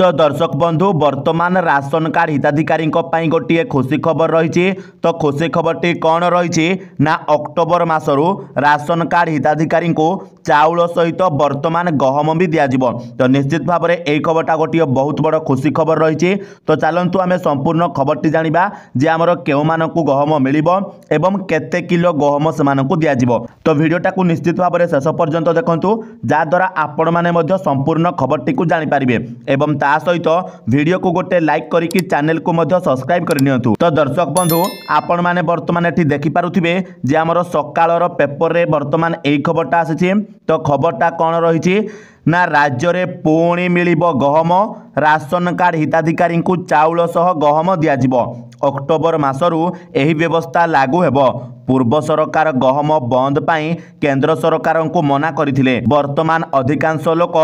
তো দর্শক বন্ধু বর্তমান রাশন কার্ড হিতাধিকারীঙ্ক পাই গোটিয়ে খুশি খবর রয়েছে তো খুশি খবরটি কণ রয়েছে না অক্টোবর মাসরু রাশন কার্ড হিতাধিকারীঙ্কু চাউল সহিত বর্তমান গহম বি দিয়াযিব তো নিশ্চিত ভাবে এই খবরটা গোটিয়ে বহুত বড় খুশি খবর রয়েছে তো চালন্তু আমি সম্পূর্ণ খবরটি জাঁয়া যে আমার কেউমানকু গহম মিলিব এবং কেতে কিলো গহম সেমানকু দিয়াযিব তো ভিডিওটা নিশ্চিত ভাবে শেষ পর্যন্ত দেখন্তু যাদ্বারা আপনার সম্পূর্ণ খবরটি জাঁপারে এবং তা ତା ସହିତ ଭିଡ଼ିଓକୁ ଗୋଟେ ଲାଇକ୍ କରିକି ଚ୍ୟାନେଲକୁ ମଧ୍ୟ ସବସ୍କ୍ରାଇବ୍ କରିନିଅନ୍ତୁ ତ ଦର୍ଶକ ବନ୍ଧୁ ଆପଣମାନେ ବର୍ତ୍ତମାନ ଏଠି ଦେଖିପାରୁଥିବେ ଯେ ଆମର ସକାଳର ପେପରରେ ବର୍ତ୍ତମାନ ଏଇ ଖବରଟା ଆସିଛି ତ ଖବରଟା କ'ଣ ରହିଛି ନା ରାଜ୍ୟରେ ପୁଣି ମିଳିବ ଗହମ ରାସନ କାର୍ଡ଼ ହିତାଧିକାରୀଙ୍କୁ ଚାଉଳ ସହ ଗହମ ଦିଆଯିବ ଅକ୍ଟୋବର ମାସରୁ ଏହି ବ୍ୟବସ୍ଥା ଲାଗୁ ହେବ ପୂର୍ବ ସରକାର ଗହମ ବନ୍ଦ ପାଇଁ କେନ୍ଦ୍ର ସରକାରଙ୍କୁ ମନା କରିଥିଲେ ବର୍ତ୍ତମାନ ଅଧିକାଂଶ ଲୋକ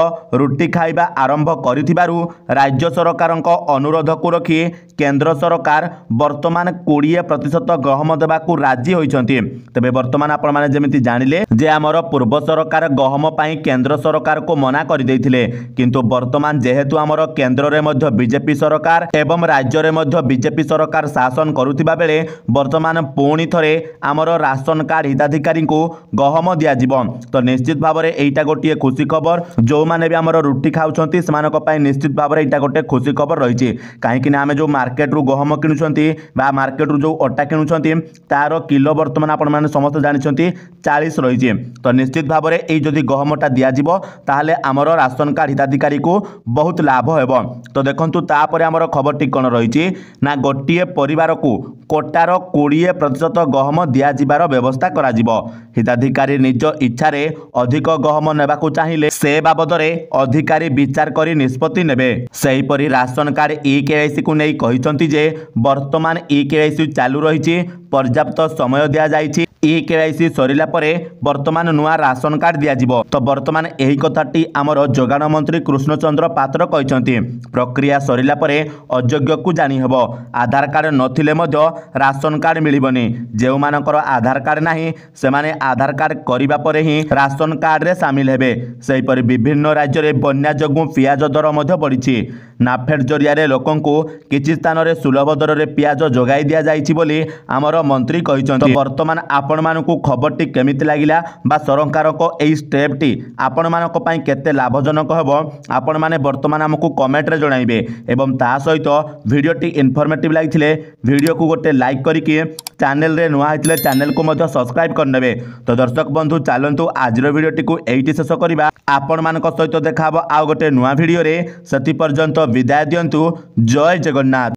ରୁଟି ଖାଇବା ଆରମ୍ଭ କରିଥିବାରୁ ରାଜ୍ୟ ସରକାରଙ୍କ ଅନୁରୋଧକୁ ରଖି କେନ୍ଦ୍ର ସରକାର ବର୍ତ୍ତମାନ କୋଡ଼ିଏ ପ୍ରତିଶତ ଗହମ ଦେବାକୁ ରାଜି ହୋଇଛନ୍ତି ତେବେ ବର୍ତ୍ତମାନ ଆପଣମାନେ ଯେମିତି ଜାଣିଲେ ଯେ ଆମର ପୂର୍ବ ସରକାର ଗହମ ପାଇଁ କେନ୍ଦ୍ର ସରକାରକୁ ମନା କରିଦେଇଥିଲେ କିନ୍ତୁ ବର୍ତ୍ତମାନ ଯେହେତୁ ଆମର କେନ୍ଦ୍ରରେ ମଧ୍ୟ ବିଜେପି ସରକାର ଏବଂ ରାଜ୍ୟରେ ମଧ୍ୟ ବିଜେପି ସରକାର ଶାସନ କରୁଥିବା ବେଳେ ବର୍ତ୍ତମାନ ପୁଣି ଥରେ ଆମ ଆମର ରାସନ କାର୍ଡ଼ ହିତାଧିକାରୀଙ୍କୁ ଗହମ ଦିଆଯିବ ତ ନିଶ୍ଚିତ ଭାବରେ ଏଇଟା ଗୋଟିଏ ଖୁସି ଖବର ଯେଉଁମାନେ ବି ଆମର ରୁଟି ଖାଉଛନ୍ତି ସେମାନଙ୍କ ପାଇଁ ନିଶ୍ଚିତ ଭାବରେ ଏଇଟା ଗୋଟେ ଖୁସି ଖବର ରହିଛି କାହିଁକିନା ଆମେ ଯେଉଁ ମାର୍କେଟରୁ ଗହମ କିଣୁଛନ୍ତି ବା ମାର୍କେଟରୁ ଯେଉଁ ଅଟା କିଣୁଛନ୍ତି ତାର କିଲୋ ବର୍ତ୍ତମାନ ଆପଣମାନେ ସମସ୍ତେ ଜାଣିଛନ୍ତି ଚାଳିଶ ରହିଛି ତ ନିଶ୍ଚିତ ଭାବରେ ଏଇ ଯଦି ଗହମଟା ଦିଆଯିବ ତାହେଲେ ଆମର ରାସନ କାର୍ଡ଼ ହିତାଧିକାରୀକୁ ବହୁତ ଲାଭ ହେବ ତ ଦେଖନ୍ତୁ ତାପରେ ଆମର ଖବରଟି କ'ଣ ରହିଛି ନା ଗୋଟିଏ ପରିବାରକୁ କୋଟାର କୋଡ଼ିଏ ପ୍ରତିଶତ ଗହମ ଦିଆ ଦିଆଯିବାର ବ୍ୟବସ୍ଥା କରାଯିବ ହିତାଧିକାରୀ ନିଜ ଇଚ୍ଛାରେ ଅଧିକ ଗହମ ନେବାକୁ ଚାହିଁଲେ ସେ ବାବଦରେ ଅଧିକାରୀ ବିଚାର କରି ନିଷ୍ପତ୍ତି ନେବେ ସେହିପରି ରାସନ କାର୍ଡ ଇ କେଆଇସିକୁ ନେଇ କହିଛନ୍ତି ଯେ ବର୍ତ୍ତମାନ ଇ କେଆଇସି ଚାଲୁ ରହିଛି ପର୍ଯ୍ୟାପ୍ତ ସମୟ ଦିଆଯାଇଛି ଇ କେଆଇସି ସରିଲା ପରେ ବର୍ତ୍ତମାନ ନୂଆ ରାସନ କାର୍ଡ ଦିଆଯିବ ତ ବର୍ତ୍ତମାନ ଏହି କଥାଟି ଆମର ଯୋଗାଣ ମନ୍ତ୍ରୀ କୃଷ୍ଣଚନ୍ଦ୍ର ପାତ୍ର କହିଛନ୍ତି ପ୍ରକ୍ରିୟା ସରିଲା ପରେ ଅଯୋଗ୍ୟକୁ ଜାଣିହେବ ଆଧାର କାର୍ଡ ନଥିଲେ ମଧ୍ୟ ରାସନ କାର୍ଡ ମିଳିବନି ଯେଉଁମାନଙ୍କର যার আধার কার্ড না সেমানে আধার কার্ড করা পরে হি রাশন কার্ডে সামিল হবে সেইপরি বিভিন্ন রাজ্যের বন্যা যোগুঁ পিঁয়াজ দর মধ্যে বড়িছে নাফেড জরিয়ারে লোকଙ୍କୁ কিছু স্থানের সুলভ দরের পিঁয়াজ যোগাই দিয়া যাইছি বলে আমার মন্ত্রী কিন্তু বর্তমান আপন মানুষ খবরটি কেমিতি লাগিলা বা সরকারক এই স্টেপটি আপন মানুষ কেতে লাভজনক হব আপন মানে বর্তমান আমি কমেন্টরে জনাইবে এবং তা সহিত ভিডিওটি ইনফরমেটিভ লাগিলে ভিডিওকে গোটে লাইক করিকি চ্যানেলরে নূয়া হয়েছিল ତେବେ ଚ୍ୟାନେଲକୁ ମଧ୍ୟ ସବସ୍କ୍ରାଇବ୍ କରିନେବେ ତ ଦର୍ଶକ ବନ୍ଧୁ ଚାଲନ୍ତୁ ଆଜିର ଭିଡ଼ିଓଟିକୁ ଏଇଠି ଶେଷ କରିବା ଆପଣମାନଙ୍କ ସହିତ ଦେଖାହେବ ଆଉ ଗୋଟେ ନୂଆ ଭିଡ଼ିଓରେ ସେଥିପର୍ଯ୍ୟନ୍ତ ବିଦାୟ ଦିଅନ୍ତୁ ଜୟ ଜଗନ୍ନାଥ